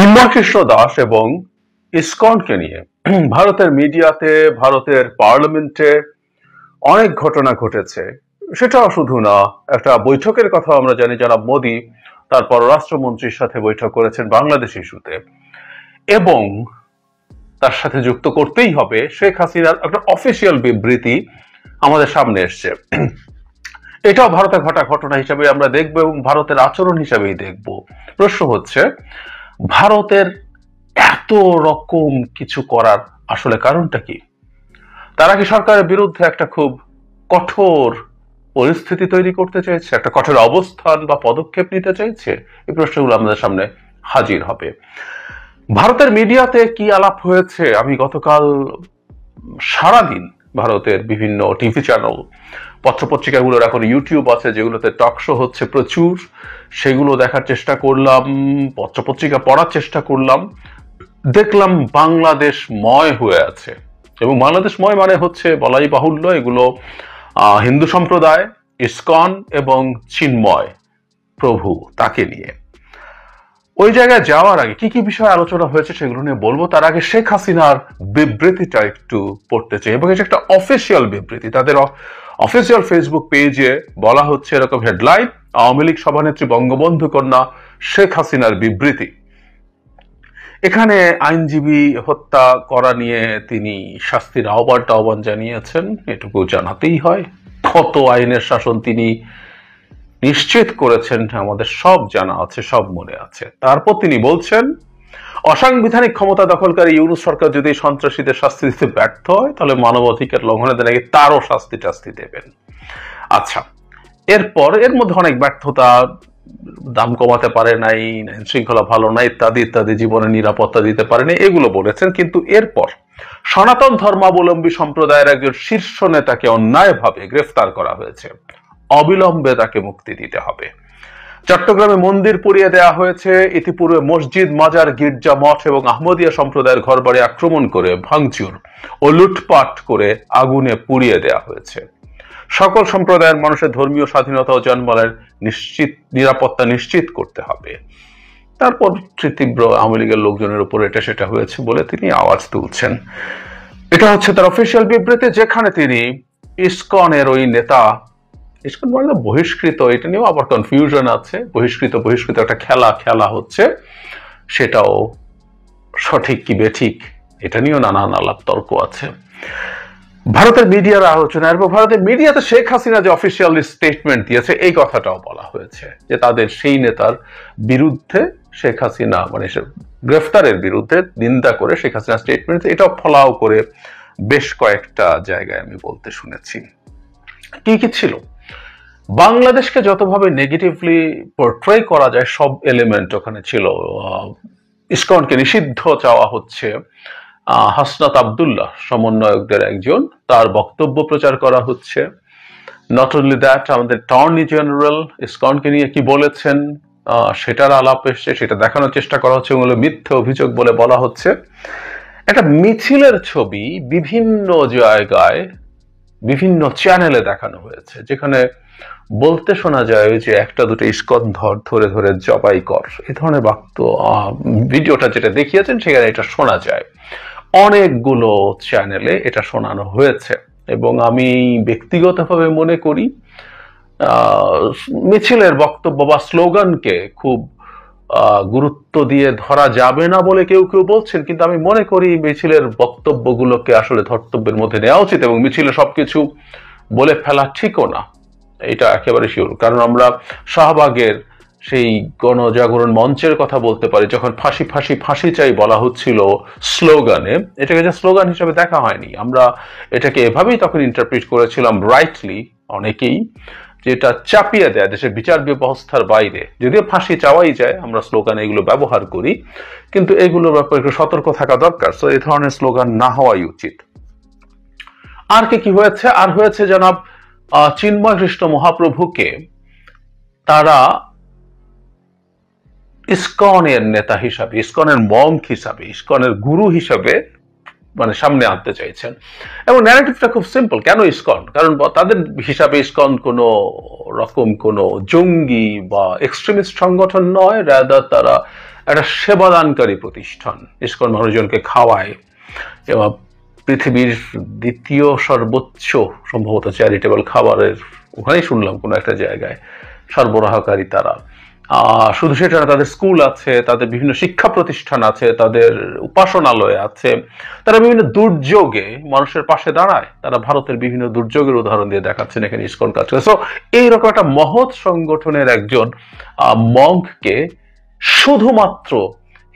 সিম্বরকৃষ্ণ দাস এবং ইস্কনকে নিয়ে ভারতের মিডিয়াতে ভারতের পার্লামেন্টে অনেক ঘটনা ঘটেছে সেটা শুধু না একটা বৈঠকের কথা আমরা জানি যারা মোদী তার পররাষ্ট্রমন্ত্রীর সাথে বৈঠক করেছেন বাংলাদেশ ইস্যুতে এবং তার সাথে যুক্ত করতেই হবে শেখ হাসিনার একটা অফিসিয়াল বিবৃতি আমাদের সামনে এসছে এটাও ভারতে ঘটা ঘটনা হিসাবে আমরা দেখব এবং ভারতের আচরণ হিসাবেই দেখব প্রশ্ন হচ্ছে ভারতের এত রকম কিছু করার আসলে কারণটা কি তারা কি সরকারের বিরুদ্ধে একটা খুব কঠোর পরিস্থিতি তৈরি করতে চাইছে একটা কঠোর অবস্থান বা পদক্ষেপ নিতে চাইছে এই প্রশ্নগুলো আমাদের সামনে হাজির হবে ভারতের মিডিয়াতে কি আলাপ হয়েছে আমি গতকাল সারাদিন ভারতের বিভিন্ন টিভি চ্যানেল পত্রপত্রিকাগুলোর এখন ইউটিউব আছে যেগুলোতে টক শো হচ্ছে প্রচুর সেগুলো দেখার চেষ্টা করলাম পত্রপত্রিকা পড়ার চেষ্টা করলাম দেখলাম বাংলাদেশ ময় হয়ে আছে এবং বাংলাদেশ ময় মানে হচ্ছে বলাই বাহুল্য এগুলো হিন্দু সম্প্রদায় ইস্কন এবং চিন্ময় প্রভু তাকে নিয়ে ওই জায়গায় যাওয়ার আগে কি কি বিষয়ে আলোচনা হয়েছে সেগুলো নিয়ে বলবো তার আগে শেখ হাসিনার বিবৃতিটা একটু পড়তে চাই এবং এটা একটা অফিসিয়াল বিবৃতি তাদের অফিসিয়াল ফেসবুক পেজে বলা হচ্ছে এরকম হেডলাইন আওয়ামী লীগ সভানেত্রী বঙ্গবন্ধু কন্যা শেখ হাসিনার বিবৃতি এখানে আইনজীবী হত্যা করা নিয়ে তিনি শাস্তির আহ্বানটা আহ্বান জানিয়েছেন এটুকু জানাতেই হয় কত আইনের শাসন তিনি নিশ্চিত করেছেন আমাদের সব জানা আছে সব মনে আছে তারপর তিনি বলছেন অসাংবিধানিক ক্ষমতা দখলকারী ইউনুস সরকার যদি সন্ত্রাসীদের শাস্তি দিতে ব্যর্থ হয় তাহলে মানবাধিকার লঙ্ঘনের নাকি তারও শাস্তি টাস্তি দেবেন আচ্ছা এরপর এর মধ্যে অনেক ব্যর্থতা দাম কমাতে পারে নাই আইন শৃঙ্খলা ভালো নাই ইত্যাদি ইত্যাদি জীবনে নিরাপত্তা দিতে পারেনি এগুলো বলেছেন কিন্তু এরপর সনাতন ধর্মাবলম্বী সম্প্রদায়ের একজন শীর্ষ নেতাকে অন্যায়ভাবে গ্রেফতার করা হয়েছে অবিলম্বে তাকে মুক্তি দিতে হবে চট্টগ্রামে মন্দির পুড়িয়ে দেওয়া হয়েছে ইতিপূর্বে মসজিদ মাজার গির্জা মঠ এবং আহমদিয়া সম্প্রদায়ের বাড়ি আক্রমণ করে ভাঙচুর ও লুটপাট করে আগুনে পুড়িয়ে দেওয়া হয়েছে সকল সম্প্রদায়ের মানুষের ধর্মীয় স্বাধীনতা ও জন্মালের নিশ্চিত নিরাপত্তা নিশ্চিত করতে হবে তারপর তীব্র আওয়ামী লীগের লোকজনের উপর এটা সেটা হয়েছে বলে তিনি আওয়াজ তুলছেন এটা হচ্ছে তার অফিসিয়াল বিবৃতি যেখানে তিনি ইসকনের ওই নেতা ইসকন মানে বহিষ্কৃত এটা নিয়েও আবার কনফিউশন আছে বহিষ্কৃত বহিষ্কৃত একটা খেলা খেলা হচ্ছে সেটাও সঠিক কি বেঠিক এটা নিয়েও নানান আলাপ তর্ক আছে ভারতের মিডিয়ার আলোচনা এরপর ভারতের মিডিয়াতে শেখ হাসিনা যে অফিসিয়াল স্টেটমেন্ট দিয়েছে এই কথাটাও বলা হয়েছে যে তাদের সেই নেতার বিরুদ্ধে শেখ হাসিনা মানে গ্রেফতারের বিরুদ্ধে নিন্দা করে শেখ হাসিনা স্টেটমেন্ট এটাও ফলাও করে বেশ কয়েকটা জায়গায় আমি বলতে শুনেছি কি কি ছিল বাংলাদেশকে যতভাবে নেগেটিভলি পোর্ট্রে করা যায় সব এলিমেন্ট ওখানে ছিল ইস্কনকে নিষিদ্ধ চাওয়া হচ্ছে হাসনাত আবদুল্লাহ সমন্বয়কদের একজন তার বক্তব্য প্রচার করা হচ্ছে নট অনলি দ্যাট আমাদের টর্নি জেনারেল ইস্কনকে নিয়ে কি বলেছেন সেটার আলাপ এসছে সেটা দেখানোর চেষ্টা করা হচ্ছে এগুলো মিথ্যে অভিযোগ বলে বলা হচ্ছে একটা মিছিলের ছবি বিভিন্ন জায়গায় বিভিন্ন চ্যানেলে দেখানো হয়েছে যেখানে বলতে শোনা যায় যে একটা দুটো স্কট ধর ধরে ধরে জবাই কর এ ধরনের বাক্য ভিডিওটা যেটা দেখিয়েছেন সেখানে এটা শোনা যায় অনেকগুলো চ্যানেলে এটা শোনানো হয়েছে এবং আমি ব্যক্তিগতভাবে মনে করি মিছিলের বক্তব্য বা স্লোগানকে খুব গুরুত্ব দিয়ে ধরা যাবে না বলে কেউ কেউ বলছেন কিন্তু আমি মনে করি মিছিলের বক্তব্যগুলোকে আসলে ধর্তব্যের মধ্যে নেওয়া উচিত এবং মিছিলে সবকিছু বলে ফেলা ঠিকও না এটা একেবারে শিওর কারণ আমরা শাহবাগের সেই গণজাগরণ মঞ্চের কথা বলতে পারি যখন ফাঁসি ফাঁসি ফাঁসি চাই বলা হচ্ছিল স্লোগানে এটাকে যে স্লোগান হিসেবে দেখা হয়নি আমরা এটাকে এভাবেই তখন ইন্টারপ্রিট করেছিলাম রাইটলি অনেকেই যেটা চাপিয়ে দেয় দেশের বিচার ব্যবস্থার বাইরে যদিও ফাঁসি চাওয়াই যায় আমরা স্লোগান এগুলো ব্যবহার করি কিন্তু এগুলোর ব্যাপারে একটু সতর্ক থাকা দরকার সো এই ধরনের স্লোগান না হওয়াই উচিত আর কি কি হয়েছে আর হয়েছে জনাব চিন্ময় খ্রিস্ট মহাপ্রভুকে তারা ইস্কনের নেতা হিসাবে ইস্কনের মঙ্ক হিসাবে ইস্কনের গুরু হিসাবে মানে সামনে আনতে চাইছেন এবং ন্যারেটিভটা খুব সিম্পল কেন ইস্কন কারণ তাদের হিসাবে ইস্কন কোনো রকম কোনো জঙ্গি বা এক্সট্রিমিস্ট সংগঠন নয় রাদার তারা একটা সেবাদানকারী প্রতিষ্ঠান ইস্কন মানুষজনকে খাওয়ায় এবং পৃথিবীর দ্বিতীয় সর্বোচ্চ সম্ভবত চ্যারিটেবল খাবারের ওখানেই শুনলাম কোনো একটা জায়গায় সরবরাহকারী তারা শুধু সেটা তাদের স্কুল আছে তাদের বিভিন্ন শিক্ষা প্রতিষ্ঠান আছে তাদের উপাসনালয় আছে তারা বিভিন্ন দুর্যোগে মানুষের পাশে দাঁড়ায় তারা ভারতের বিভিন্ন দুর্যোগের উদাহরণ দিয়ে দেখাচ্ছেন এখানে ইস্কন কাজ করে সো এইরকম একটা মহৎ সংগঠনের একজন মঙ্ককে শুধুমাত্র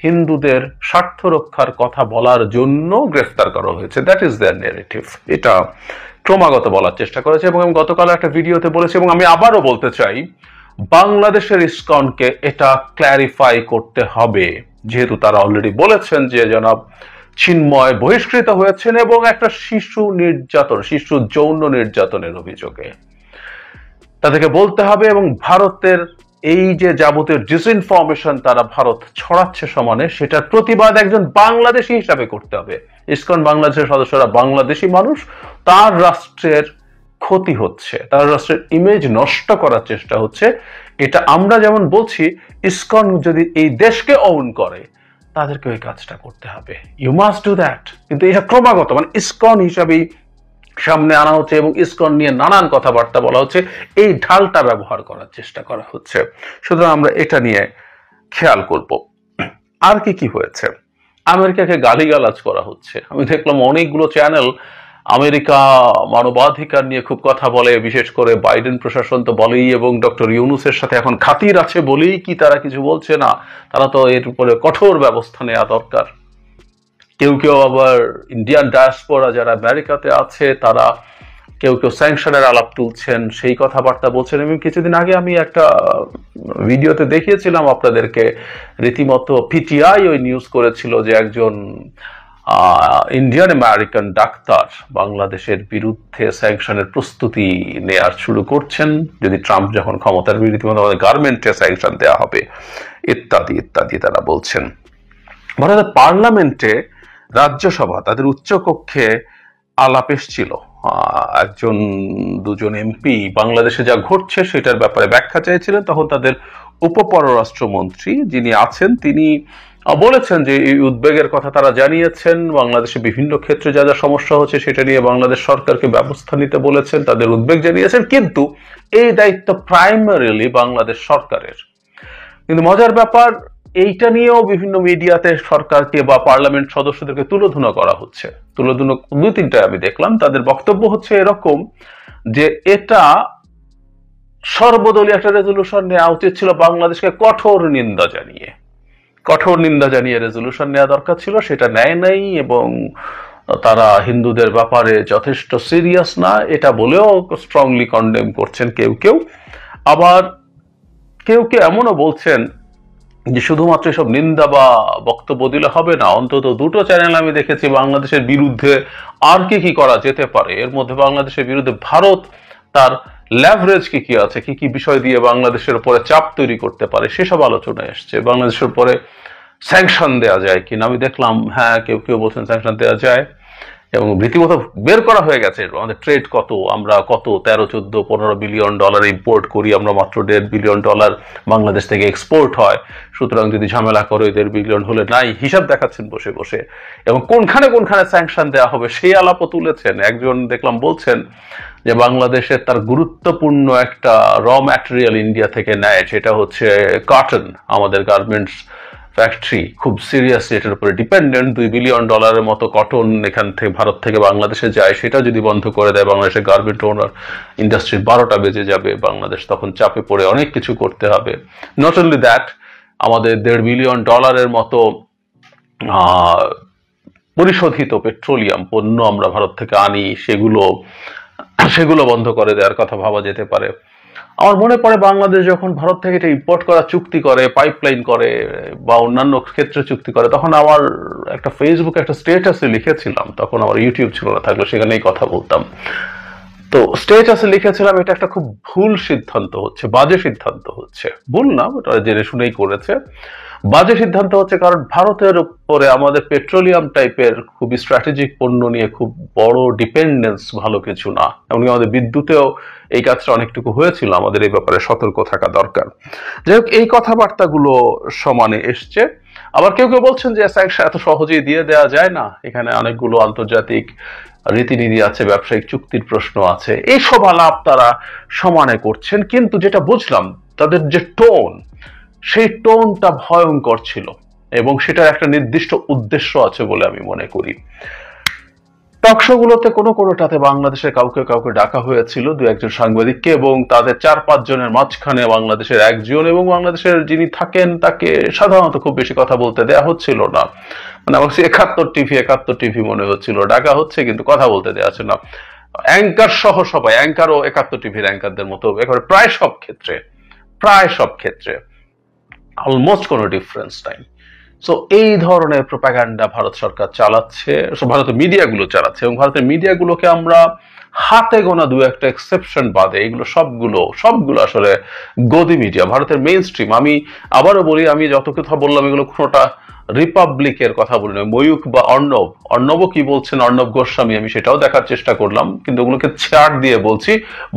হিন্দুদের স্বার্থ রক্ষার কথা বলার জন্য গ্রেফতার করা হয়েছে দ্যাট ইজ দেয়ার নেগেটিভ এটা ক্রমাগত বলার চেষ্টা করেছে এবং আমি গতকাল একটা ভিডিওতে বলেছি এবং আমি আবারও বলতে চাই বাংলাদেশের ইসকনকে এটা ক্ল্যারিফাই করতে হবে যেহেতু তারা অলরেডি বলেছেন যে জনাব চিন্ময় বহিষ্কৃত হয়েছেন এবং একটা শিশু নির্যাতন শিশু যৌন নির্যাতনের অভিযোগে তাদেরকে বলতে হবে এবং ভারতের এই যে যাবতীয় ডিসইনফরমেশন তারা ভারত ছড়াচ্ছে সমানে সেটার প্রতিবাদ একজন বাংলাদেশি হিসাবে করতে হবে ইসকন বাংলাদেশের সদস্যরা বাংলাদেশি মানুষ তার রাষ্ট্রের ক্ষতি হচ্ছে তারা রাষ্ট্রের ইমেজ নষ্ট করার চেষ্টা হচ্ছে এটা আমরা যেমন বলছি ইসকন যদি এই দেশকে অন করে তাদেরকে ওই কাজটা করতে হবে ইউ মাস্ট ডু দ্যাট কিন্তু এটা ক্রমাগত মানে ইসকন হিসাবেই সামনে আনা হচ্ছে এবং ইসকন নিয়ে নানান কথাবার্তা বলা হচ্ছে এই ঢালটা ব্যবহার করার চেষ্টা করা হচ্ছে সুতরাং আমরা এটা নিয়ে খেয়াল করব আর কি কি হয়েছে আমেরিকাকে গালিগালাজ করা হচ্ছে আমি দেখলাম অনেকগুলো চ্যানেল আমেরিকা মানবাধিকার নিয়ে খুব কথা বলে বিশেষ করে বাইডেন প্রশাসন তো বলেই এবং ডক্টর ইউনুসের সাথে এখন খাতির আছে বলেই কি তারা কিছু বলছে না তারা তো এর উপরে কঠোর ব্যবস্থা নেওয়া দরকার কেউ কেউ আবার ইন্ডিয়ান ডায়াসপোরা যারা আমেরিকাতে আছে তারা কেউ কেউ স্যাংশনের আলাপ তুলছেন সেই কথাবার্তা বলছেন এবং কিছুদিন আগে আমি একটা ভিডিওতে দেখিয়েছিলাম আপনাদেরকে রীতিমতো পিটিআই ওই নিউজ করেছিল যে একজন ইন্ডিয়ান আমেরিকান ডাক্তার বাংলাদেশের বিরুদ্ধে স্যাংশনের প্রস্তুতি নেয়ার শুরু করছেন যদি ট্রাম্প যখন ক্ষমতার বিরুদ্ধে আমাদের গার্মেন্টে স্যাংশন দেওয়া হবে ইত্যাদি ইত্যাদি তারা বলছেন ভারতের পার্লামেন্টে রাজ্যসভা তাদের উচ্চকক্ষে আলাপ এসছিল একজন দুজন এমপি বাংলাদেশে যা ঘটছে সেটার ব্যাপারে ব্যাখ্যা চাইছিলেন তখন তাদের উপপররাষ্ট্রমন্ত্রী যিনি আছেন তিনি বলেছেন যে এই উদ্বেগের কথা তারা জানিয়েছেন বাংলাদেশে বিভিন্ন ক্ষেত্রে যা যা সমস্যা হচ্ছে সেটা নিয়ে বাংলাদেশ সরকারকে ব্যবস্থা নিতে বলেছেন তাদের উদ্বেগ জানিয়েছেন কিন্তু এই দায়িত্ব প্রাইমারিলি বাংলাদেশ সরকারের কিন্তু মজার ব্যাপার এইটা নিয়েও বিভিন্ন মিডিয়াতে সরকারকে বা পার্লামেন্ট সদস্যদেরকে তুলোধুনো করা হচ্ছে তুলোধুনো দুই তিনটা আমি দেখলাম তাদের বক্তব্য হচ্ছে এরকম যে এটা সর্বদলীয় একটা রেজলিউশন নেওয়া উচিত ছিল বাংলাদেশকে কঠোর নিন্দা জানিয়ে কঠোর নিন্দা জানিয়ে রেজলিউশন নেওয়া দরকার ছিল সেটা নেয় নাই এবং তারা হিন্দুদের ব্যাপারে যথেষ্ট সিরিয়াস না এটা বলেও স্ট্রংলি কন্ডেম করছেন কেউ কেউ আবার কেউ কেউ এমনও বলছেন যে শুধুমাত্র এসব নিন্দা বা বক্তব্য দিলে হবে না অন্তত দুটো চ্যানেল আমি দেখেছি বাংলাদেশের বিরুদ্ধে আর কি কি করা যেতে পারে এর মধ্যে বাংলাদেশের বিরুদ্ধে ভারত তার ল্যাভারেজ কি কি আছে কি কি বিষয় দিয়ে বাংলাদেশের উপরে চাপ তৈরি করতে পারে সেসব আলোচনায় এসছে বাংলাদেশের উপরে স্যাংশন দেওয়া যায় কিনা আমি দেখলাম হ্যাঁ কেউ কেউ বলছেন স্যাংশন দেওয়া যায় এবং রীতিমতো বের করা হয়ে গেছে আমাদের ট্রেড কত আমরা কত তেরো চোদ্দো পনেরো বিলিয়ন ডলার ইম্পোর্ট করি আমরা মাত্র দেড় বিলিয়ন ডলার বাংলাদেশ থেকে এক্সপোর্ট হয় সুতরাং যদি ঝামেলা করে দেড় বিলিয়ন হলে নাই হিসাব দেখাচ্ছেন বসে বসে এবং কোনখানে কোনখানে স্যাংশন দেওয়া হবে সেই আলাপও তুলেছেন একজন দেখলাম বলছেন যে বাংলাদেশের তার গুরুত্বপূর্ণ একটা র ম্যাটেরিয়াল ইন্ডিয়া থেকে নেয় সেটা হচ্ছে কটন আমাদের গার্মেন্টস ফ্যাক্টরি খুব সিরিয়াসলি এটার উপরে ডিপেন্ডেন্ট দুই বিলিয়ন ডলারের মতো কটন এখান থেকে ভারত থেকে বাংলাদেশে যায় সেটা যদি বন্ধ করে দেয় বাংলাদেশের গার্মেন্ট ওনার ইন্ডাস্ট্রির বারোটা বেজে যাবে বাংলাদেশ তখন চাপে পড়ে অনেক কিছু করতে হবে নট অনলি দ্যাট আমাদের দেড় বিলিয়ন ডলারের মতো পরিশোধিত পেট্রোলিয়াম পণ্য আমরা ভারত থেকে আনি সেগুলো সেগুলো বন্ধ করে দেওয়ার কথা ভাবা যেতে পারে আমার মনে পড়ে বাংলাদেশ যখন ভারত থেকে এটা ইম্পোর্ট করা চুক্তি করে পাইপলাইন করে বা অন্যান্য ক্ষেত্রে চুক্তি করে তখন আমার একটা ফেসবুকে একটা স্টেটাসে লিখেছিলাম তখন আমার ইউটিউব ছিল না থাকলে সেখানেই কথা বলতাম তো স্টেটাসে লিখেছিলাম এটা একটা খুব ভুল সিদ্ধান্ত হচ্ছে বাজে সিদ্ধান্ত হচ্ছে ভুল না ওটা জেনে শুনেই করেছে বাজে সিদ্ধান্ত হচ্ছে কারণ ভারতের উপরে আমাদের পেট্রোলিয়াম টাইপের খুব স্ট্র্যাটেজিক পণ্য নিয়ে খুব বড় ডিপেন্ডেন্স ভালো কিছু না এমনকি আমাদের বিদ্যুতেও এই কাজটা অনেকটুকু হয়েছিল আমাদের এই ব্যাপারে সতর্ক থাকা দরকার যাই হোক এই কথাবার্তাগুলো সমানে এসছে আবার কেউ কেউ বলছেন যে স্যাংশন এত সহজেই দিয়ে দেওয়া যায় না এখানে অনেকগুলো আন্তর্জাতিক রীতিনীতি আছে ব্যবসায়িক চুক্তির প্রশ্ন আছে এই সব আলাপ তারা সমানে করছেন কিন্তু যেটা বুঝলাম তাদের যে টোন সেই টোনটা ভয়ঙ্কর ছিল এবং সেটার একটা নির্দিষ্ট উদ্দেশ্য আছে বলে আমি মনে করি টকশোগুলোতে কোনো কোনোটাতে বাংলাদেশের কাউকে কাউকে ডাকা হয়েছিল দু একজন সাংবাদিককে এবং তাদের চার পাঁচ জনের মাঝখানে বাংলাদেশের একজন এবং বাংলাদেশের যিনি থাকেন তাকে সাধারণত খুব বেশি কথা বলতে দেয়া হচ্ছিল না মানে আমার একাত্তর টিভি একাত্তর টিভি মনে হচ্ছিল ডাকা হচ্ছে কিন্তু কথা বলতে দেওয়া হচ্ছে না অ্যাঙ্কার সহ সবাই অ্যাঙ্কার ও একাত্তর টিভির অ্যাঙ্কারদের মতো একেবারে প্রায় সব ক্ষেত্রে প্রায় সব ক্ষেত্রে অলমোস্ট কোনো ডিফারেন্স নাই সো এই ধরনের প্রোপাগান্ডা ভারত সরকার চালাচ্ছে ভারতের মিডিয়াগুলো চালাচ্ছে এবং ভারতের মিডিয়াগুলোকে আমরা হাতে গোনা দু একটা এক্সেপশন বাদে এগুলো সবগুলো সবগুলো আসলে গদি মিডিয়া ভারতের মেইন স্ট্রিম আমি আবারও বলি আমি যত কথা বললাম এগুলো কোনোটা রিপাবলিকের কথা বলি ময়ূক বা অর্ণব অর্ণবও কি বলছেন অর্ণব গোস্বামী আমি সেটাও দেখার চেষ্টা করলাম কিন্তু ওগুলোকে ছাড় দিয়ে বলছি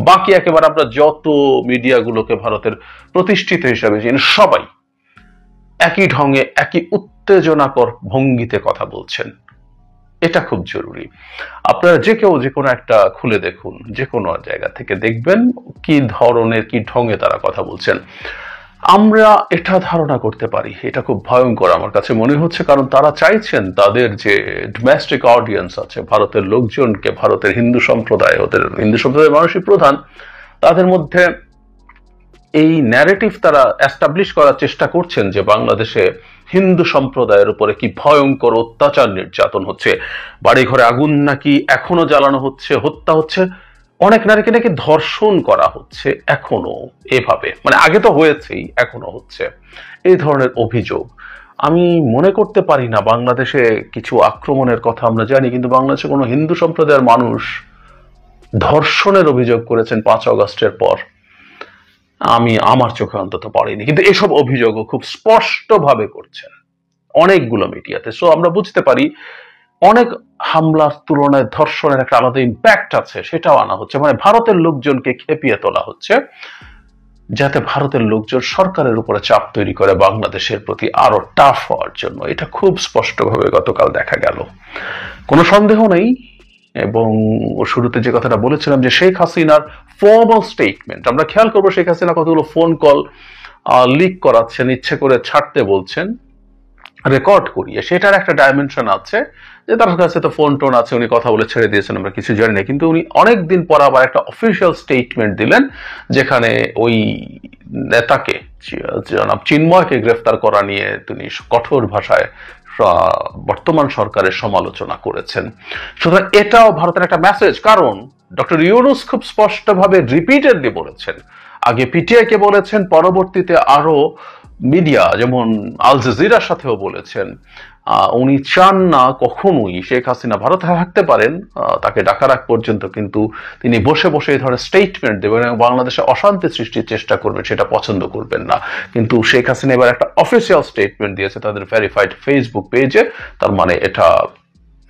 বাকি একেবারে আমরা যত মিডিয়াগুলোকে ভারতের প্রতিষ্ঠিত হিসাবে সবাই একই ঢঙে একই উত্তেজনাকর ভঙ্গিতে কথা বলছেন এটা খুব জরুরি আপনারা যে কেউ যে কোনো একটা খুলে দেখুন যে কোনো জায়গা থেকে দেখবেন কি ধরনের কি ঢঙে তারা কথা বলছেন আমরা এটা ধারণা করতে পারি এটা খুব ভয়ঙ্কর আমার কাছে মনে হচ্ছে কারণ তারা চাইছেন তাদের যে ডোমেস্টিক অডিয়েন্স আছে ভারতের লোকজনকে ভারতের হিন্দু সম্প্রদায় ওদের হিন্দু সম্প্রদায়ের মানুষই প্রধান তাদের মধ্যে এই ন্যারেটিভ তারা অ্যাস্টাবলিশ করার চেষ্টা করছেন যে বাংলাদেশে হিন্দু সম্প্রদায়ের উপরে কি ভয়ঙ্কর অত্যাচার নির্যাতন হচ্ছে বাড়িঘরে আগুন নাকি এখনো জ্বালানো হচ্ছে হত্যা হচ্ছে অনেক নারীকে নাকি ধর্ষণ করা হচ্ছে এখনো এভাবে মানে আগে তো হয়েছেই এখনো হচ্ছে এই ধরনের অভিযোগ আমি মনে করতে পারি না বাংলাদেশে কিছু আক্রমণের কথা আমরা জানি কিন্তু বাংলাদেশে কোনো হিন্দু সম্প্রদায়ের মানুষ ধর্ষণের অভিযোগ করেছেন পাঁচ অগস্টের পর আমি আমার চোখে অন্তত পড়িনি কিন্তু এসব অভিযোগ খুব স্পষ্টভাবে করছেন অনেকগুলো মিডিয়াতে সো আমরা বুঝতে পারি অনেক হামলার তুলনায় ধর্ষণের একটা আলাদা ইম্প্যাক্ট আছে সেটাও আনা হচ্ছে মানে ভারতের লোকজনকে খেপিয়ে তোলা হচ্ছে যাতে ভারতের লোকজন সরকারের উপরে চাপ তৈরি করে বাংলাদেশের প্রতি আরো টাফ হওয়ার জন্য এটা খুব স্পষ্টভাবে গতকাল দেখা গেল কোনো সন্দেহ নেই এবং শুরুতে যে কথাটা বলেছিলাম যে শেখ হাসিনার ফর্মাল স্টেটমেন্ট আমরা খেয়াল করবো শেখ হাসিনা কতগুলো ফোন কল লিক করাচ্ছেন ইচ্ছে করে ছাড়তে বলছেন রেকর্ড করিয়ে সেটার একটা ডাইমেনশন আছে যে তার কাছে তো ফোন টোন আছে উনি কথা বলে ছেড়ে দিয়েছেন আমরা কিছু জানি না কিন্তু উনি অনেক দিন পর আবার একটা অফিসিয়াল স্টেটমেন্ট দিলেন যেখানে ওই নেতাকে জনাব চিন্ময়কে গ্রেফতার করা নিয়ে তিনি কঠোর ভাষায় বর্তমান সরকারের সমালোচনা করেছেন সুতরাং এটাও ভারতের একটা মেসেজ কারণ ডক্টর ইউনুস খুব স্পষ্টভাবে রিপিটেডলি বলেছেন আগে পিটিআইকে বলেছেন পরবর্তীতে আরও মিডিয়া যেমন আল জাজিরার সাথেও বলেছেন উনি চান না কখনোই শেখ হাসিনা ভারতে থাকতে পারেন তাকে ডাকা রাখ পর্যন্ত কিন্তু তিনি বসে বসে এই ধরনের স্টেটমেন্ট দেবেন এবং বাংলাদেশে অশান্তি সৃষ্টির চেষ্টা করবেন সেটা পছন্দ করবেন না কিন্তু শেখ হাসিনা এবার একটা অফিসিয়াল স্টেটমেন্ট দিয়েছে তাদের ভেরিফাইড ফেসবুক পেজে তার মানে এটা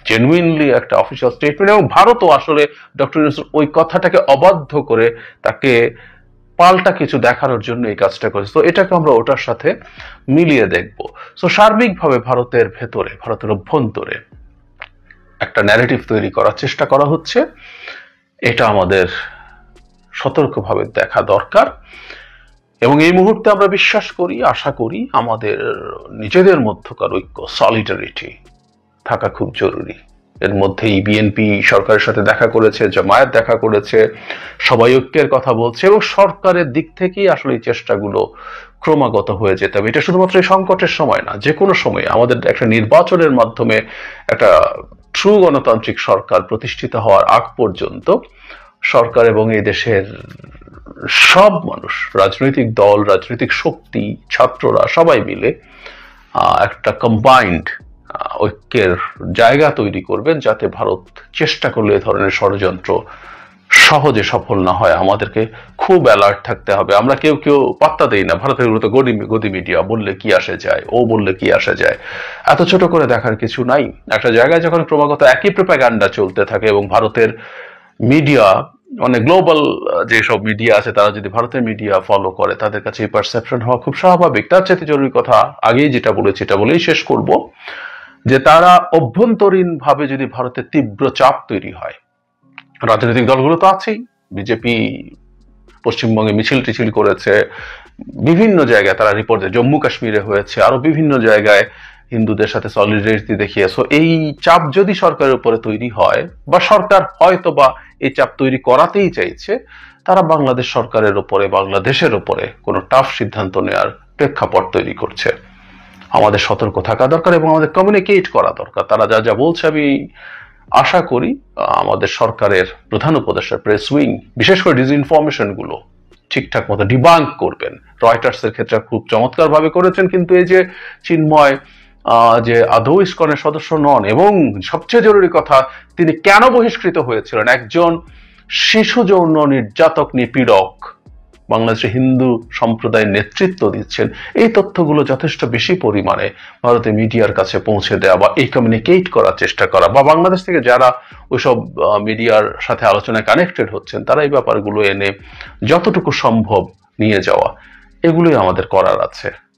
জেনুইনলি একটা অফিসিয়াল স্টেটমেন্ট এবং ভারতও আসলে ডক্টর ওই কথাটাকে অবাধ্য করে তাকে পাল্টা কিছু দেখানোর জন্য এই কাজটা করেছে তো এটাকে আমরা ওটার সাথে মিলিয়ে দেখব তো সার্বিকভাবে ভারতের ভেতরে ভারতের অভ্যন্তরে একটা ন্যারেটিভ তৈরি করার চেষ্টা করা হচ্ছে এটা আমাদের সতর্কভাবে দেখা দরকার এবং এই মুহূর্তে আমরা বিশ্বাস করি আশা করি আমাদের নিজেদের মধ্যকার ঐক্য সলিডারিটি থাকা খুব জরুরি এর মধ্যেই বিএনপি সরকারের সাথে দেখা করেছে জামায়াত দেখা করেছে সবাই ঐক্যের কথা বলছে এবং সরকারের দিক থেকেই আসলে এই চেষ্টাগুলো ক্রমাগত হয়ে যেতে হবে এটা শুধুমাত্র এই সংকটের সময় না যে কোনো সময় আমাদের একটা নির্বাচনের মাধ্যমে একটা ট্রু গণতান্ত্রিক সরকার প্রতিষ্ঠিত হওয়ার আগ পর্যন্ত সরকার এবং এই দেশের সব মানুষ রাজনৈতিক দল রাজনৈতিক শক্তি ছাত্ররা সবাই মিলে একটা কম্বাইন্ড ঐক্যের জায়গা তৈরি করবেন যাতে ভারত চেষ্টা করলে এ ধরনের ষড়যন্ত্র সহজে সফল না হয় আমাদেরকে খুব অ্যালার্ট থাকতে হবে আমরা কেউ কেউ পাত্তা দেই না ভারতের তো গদি গদি মিডিয়া বললে কি আসে যায় ও বললে কি আসে যায় এত ছোট করে দেখার কিছু নাই একটা জায়গায় যখন ক্রমাগত একই গান্ডা চলতে থাকে এবং ভারতের মিডিয়া মানে গ্লোবাল যেসব মিডিয়া আছে তারা যদি ভারতের মিডিয়া ফলো করে তাদের কাছে এই পারসেপশন হওয়া খুব স্বাভাবিক তার চাইতে জরুরি কথা আগেই যেটা বলেছি এটা বলেই শেষ করব যে তারা অভ্যন্তরীণভাবে যদি ভারতে তীব্র চাপ তৈরি হয় রাজনৈতিক দলগুলো তো আছেই বিজেপি পশ্চিমবঙ্গে মিছিল টিছিল করেছে বিভিন্ন জায়গায় তারা রিপোর্ট জম্মু কাশ্মীরে হয়েছে আরো বিভিন্ন জায়গায় হিন্দুদের সাথে সলিডারিটি দেখিয়ে সো এই চাপ যদি সরকারের উপরে তৈরি হয় বা সরকার হয়তো বা এই চাপ তৈরি করাতেই চাইছে তারা বাংলাদেশ সরকারের উপরে বাংলাদেশের উপরে কোনো টাফ সিদ্ধান্ত নেওয়ার প্রেক্ষাপট তৈরি করছে আমাদের সতর্ক থাকা দরকার এবং আমাদের কমিউনিকেট করা দরকার তারা যা যা বলছে আমি আশা করি আমাদের সরকারের প্রধান উপদেষ্টা প্রেস উইং বিশেষ করে ডিসইনফরমেশনগুলো ঠিকঠাক মতো ডিবাঙ্ক করবেন রয়টার্সের ক্ষেত্রে খুব চমৎকারভাবে করেছেন কিন্তু এই যে চিন্ময় যে আদৌ ইস্কনের সদস্য নন এবং সবচেয়ে জরুরি কথা তিনি কেন বহিষ্কৃত হয়েছিলেন একজন শিশু যৌন নির্যাতক নিপীড়ক বাংলাদেশে হিন্দু সম্প্রদায়ের নেতৃত্ব দিচ্ছেন এই তথ্যগুলো যথেষ্ট বেশি পরিমাণে ভারতের মিডিয়ার কাছে পৌঁছে দেওয়া বা এই কমিউনিকেট করার চেষ্টা করা বা বাংলাদেশ থেকে যারা ওইসব মিডিয়ার সাথে আলোচনায় কানেক্টেড হচ্ছেন তারা এই ব্যাপারগুলো এনে যতটুকু সম্ভব নিয়ে যাওয়া এগুলোই আমাদের করার আছে